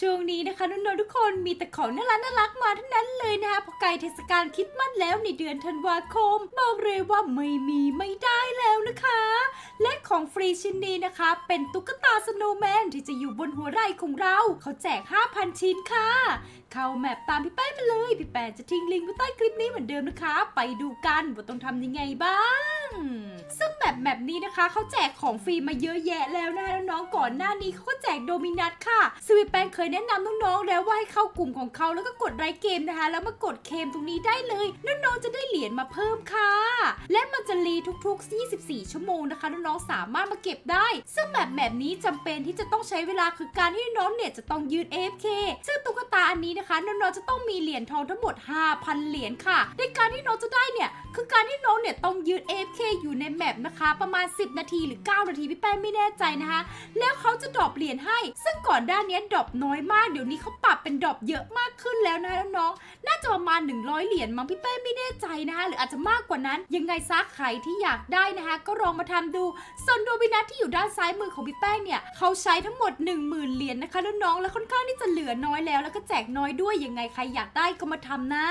ช่วงนี้นะคะนุ่นๆทุกคนมีแต่ของน่ารักน่ารักมาทั้งนั้นเลยนะคะพอใกล้เทศกาลคิดมั่นแล้วในเดือนธันวาคม บอกเลยว่าไม่มีไม่ได้แล้วนะคะและของฟรีชิ้นนี้นะคะ เป็นตุ๊กตาสโนว์แมนที่จะอยู่บนหัวไหล่ของเรา เขาแจก 5,000 ชิ้นค่ะ เข้าแมปตามพี่แป้มาเลย พี่แป้จะทิ้งลิงก์ไว้ใต้คลิปนี้เหมือนเดิมนะคะ ไปดูกันว่าต้องทำยังไงบ้างแบบแบบนี้นะคะเขาแจกของฟรีมาเยอะแยะแล้วนะน้องๆก่อนหน้านี้เขาก็แจกโดมินัทค่ะสวีแปงเคยแนะนำน้องๆแล้วว่าให้เข้ากลุ่มของเขาแล้วก็กดไลค์เกมนะคะ แล้วมากดเคมตรงนี้ได้เลยน้องๆจะได้เหรียญมาเพิ่มค่ะและมันจะรีทุก ๆ 24 ชั่วโมงนะคะน้องๆสามารถมาเก็บได้ซึ่งแบบแบบนี้จำเป็นที่จะต้องใช้เวลาคือการที่น้องเนี่ยจะต้องยืนเอฟเคซึ่งตุ๊กตาอันนี้นะคะ น้องๆจะต้องมีเหรียญทองทั้งหมด5,000เหรียญค่ะในการที่น้องจะการที่น้องเนี่ยต้องยืน AFK อยู่ในแมปนะคะ ประมาณ 10 นาทีหรือ 9 นาทีพี่แป้งไม่แน่ใจนะคะ แล้วเขาจะดรอปเหรียญให้ ซึ่งก่อนด้านนี้ดรอปน้อยมาก เดี๋ยวนี้เขาปรับเป็นดรอปเยอะมากขึ้นแล้วนะคะน้องน่าจะประมาณ100 เหรียญมั้งพี่แป้งไม่แน่ใจนะคะหรืออาจจะมากกว่านั้นยังไงซักใครที่อยากได้นะคะ ก็ลองมาทำดูส่วนโดบินัทที่อยู่ด้านซ้ายมือของพี่แป้งเนี่ยเขาใช้ทั้งหมด10,000เหรียญนะคะน้องๆแล้วค่อนข้างที่จะเหลือน้อยแล้วแล้วก็แจกน้อยด้วยยังไงใครอยากได้ก็มาทำนะ